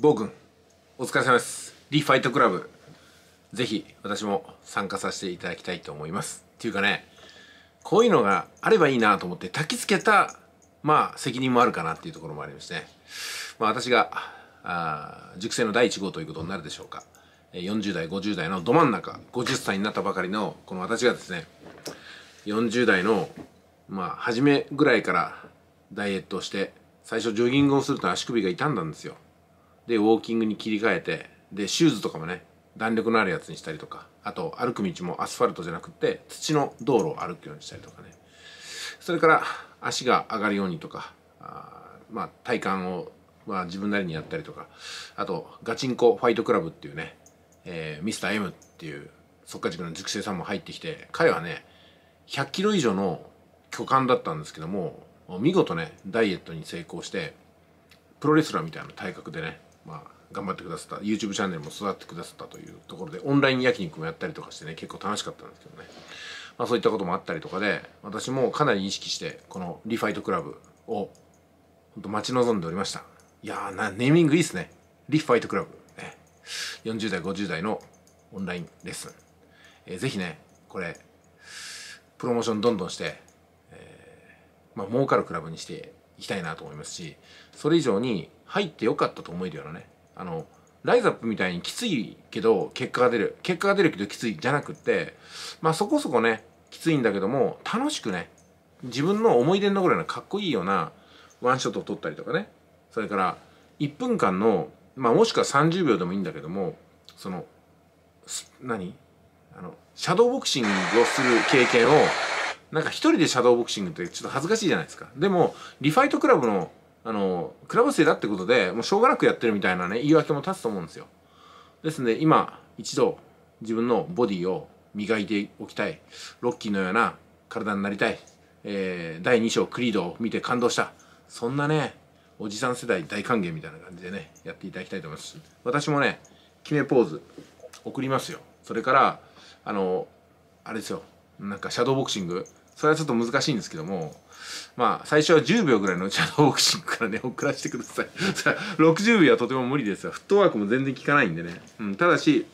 ゴー君お疲れ様ですリファイトクラブぜひ私も参加させていただきたいと思いますっていうかねこういうのがあればいいなと思って焚き付けたまあ責任もあるかなっていうところもありましねまあ私があ熟成の第1号ということになるでしょうか40代50代のど真ん中50歳になったばかりのこの私がですね40代のまあ初めぐらいからダイエットをして最初ジョギングをすると足首が痛んだんですよでウォーキングに切り替えてでシューズとかもね弾力のあるやつにしたりとかあと歩く道もアスファルトじゃなくて土の道路を歩くようにしたりとかねそれから足が上がるようにとかあまあ体幹を、まあ、自分なりにやったりとかあとガチンコファイトクラブっていうね、えー、ミスター M っていう速稼塾の塾生さんも入ってきて彼はね100キロ以上の巨漢だったんですけども見事ねダイエットに成功してプロレスラーみたいな体格でねまあ、頑張ってくださった YouTube チャンネルも育ってくださったというところでオンライン焼肉もやったりとかしてね結構楽しかったんですけどね、まあ、そういったこともあったりとかで私もかなり意識してこのリファイトクラブを本当待ち望んでおりましたいやーなネーミングいいっすねリファイトクラブ、ね、40代50代のオンラインレッスン、えー、ぜひねこれプロモーションどんどんして、えー、まあ儲かるクラブにしていきたいなと思いますしそれ以上に入ってよかったと思えるようなねあのライズアップみたいにきついけど結果が出る結果が出るけどきついじゃなくってまあそこそこねきついんだけども楽しくね自分の思い出に残るようなかっこいいようなワンショットを撮ったりとかねそれから1分間のまあもしくは30秒でもいいんだけどもその何あのシャドーボクシングをする経験をなんか一人でシャドーボクシングってちょっと恥ずかしいじゃないですかでもリファイトクラブのあのクラブ生だってことでもうしょうがなくやってるみたいなね言い訳も立つと思うんですよですので今一度自分のボディを磨いておきたいロッキーのような体になりたい、えー、第2章クリードを見て感動したそんなねおじさん世代大歓迎みたいな感じでねやっていただきたいと思います私もね決めポーズ送りますよそれからあのあれですよなんかシャドーボクシングそれはちょっと難しいんですけどもまあ最初は10秒ぐらいのうちはボクシングからね送 らせてください60秒はとても無理ですよフットワークも全然効かないんでね、うん、ただし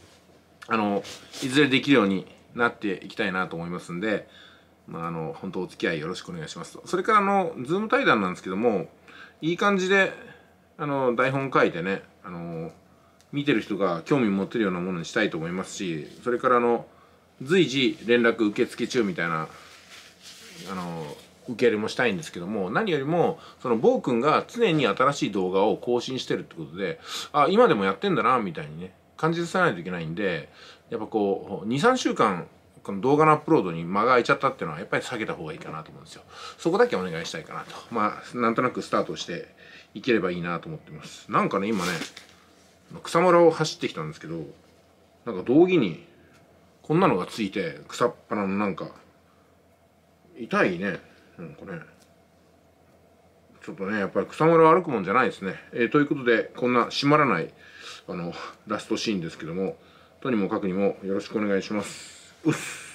あのいずれできるようになっていきたいなと思いますんでまあ、あの本当お付き合いよろしくお願いしますとそれからあのズーム対談なんですけどもいい感じであの台本書いてねあの見てる人が興味持ってるようなものにしたいと思いますしそれからあの随時連絡受付中みたいなあの受け入れもしたいんですけども何よりもその坊君が常に新しい動画を更新してるってことであ今でもやってんだなみたいにね感じさせないといけないんでやっぱこう23週間この動画のアップロードに間が空いちゃったっていうのはやっぱり下げた方がいいかなと思うんですよそこだけお願いしたいかなとまあなんとなくスタートしていければいいなと思ってますなんかね今ね草むらを走ってきたんですけどなんか道着にこんなのがついて草っぱらのなんか痛いねなんかねちょっとねやっぱり草むらを歩くもんじゃないですね、えー、ということでこんな閉まらないあのラストシーンですけどもとにもかくにもよろしくお願いしますうっす